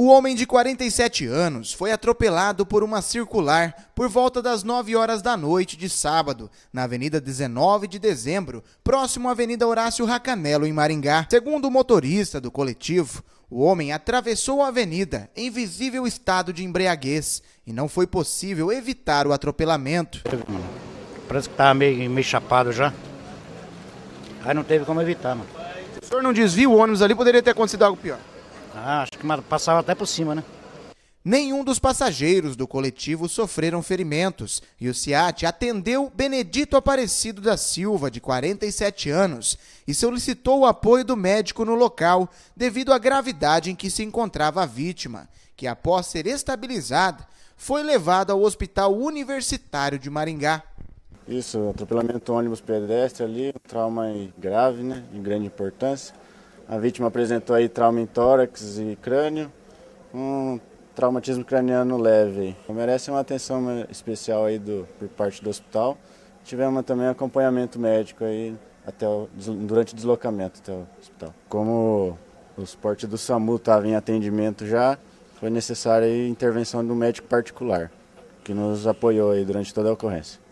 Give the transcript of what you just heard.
O homem de 47 anos foi atropelado por uma circular por volta das 9 horas da noite de sábado, na Avenida 19 de Dezembro, próximo à Avenida Horácio Racanelo, em Maringá. Segundo o motorista do coletivo, o homem atravessou a avenida em visível estado de embriaguez e não foi possível evitar o atropelamento. Parece que estava meio, meio chapado já. Aí não teve como evitar, mano. O senhor não desviou o ônibus ali, poderia ter acontecido algo pior. Ah, acho que passava até por cima, né? Nenhum dos passageiros do coletivo sofreram ferimentos e o SIAT atendeu Benedito Aparecido da Silva, de 47 anos, e solicitou o apoio do médico no local devido à gravidade em que se encontrava a vítima, que após ser estabilizada, foi levada ao Hospital Universitário de Maringá. Isso, atropelamento ônibus pedestre ali, um trauma grave, né, de grande importância. A vítima apresentou aí trauma em tórax e crânio, um traumatismo craniano leve. Merece uma atenção especial aí do, por parte do hospital. Tivemos também acompanhamento médico aí até o, durante o deslocamento até o hospital. Como o suporte do SAMU estava em atendimento já, foi necessária a intervenção do médico particular, que nos apoiou aí durante toda a ocorrência.